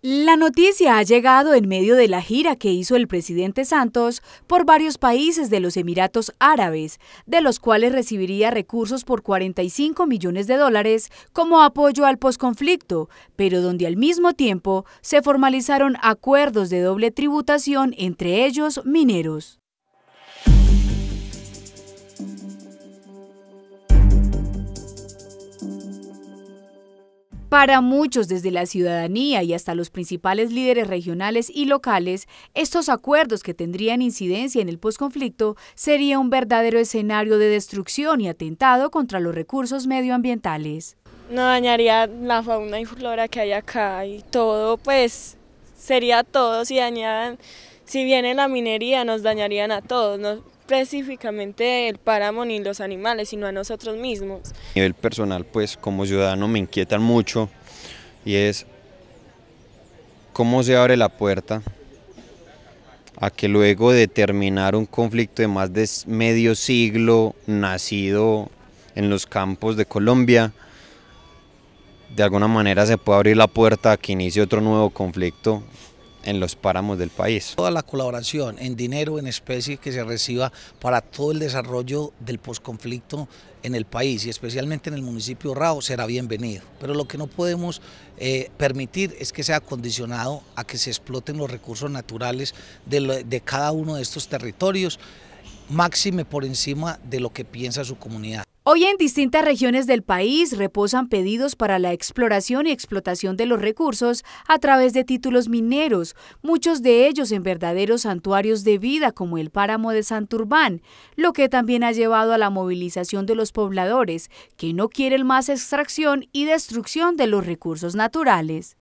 La noticia ha llegado en medio de la gira que hizo el presidente Santos por varios países de los Emiratos Árabes, de los cuales recibiría recursos por 45 millones de dólares como apoyo al posconflicto, pero donde al mismo tiempo se formalizaron acuerdos de doble tributación entre ellos mineros. Para muchos, desde la ciudadanía y hasta los principales líderes regionales y locales, estos acuerdos que tendrían incidencia en el posconflicto sería un verdadero escenario de destrucción y atentado contra los recursos medioambientales. No dañaría la fauna y flora que hay acá y todo, pues sería todo si dañaran, si viene la minería nos dañarían a todos, específicamente el páramo ni los animales, sino a nosotros mismos. A nivel personal, pues como ciudadano me inquietan mucho y es cómo se abre la puerta a que luego de terminar un conflicto de más de medio siglo nacido en los campos de Colombia, de alguna manera se pueda abrir la puerta a que inicie otro nuevo conflicto en los páramos del país. Toda la colaboración en dinero, en especie que se reciba para todo el desarrollo del posconflicto en el país y especialmente en el municipio Rao será bienvenido. Pero lo que no podemos eh, permitir es que sea condicionado a que se exploten los recursos naturales de cada uno de estos territorios, máxime por encima de lo que piensa su comunidad. Hoy en distintas regiones del país reposan pedidos para la exploración y explotación de los recursos a través de títulos mineros, muchos de ellos en verdaderos santuarios de vida como el páramo de Santurbán, lo que también ha llevado a la movilización de los pobladores que no quieren más extracción y destrucción de los recursos naturales.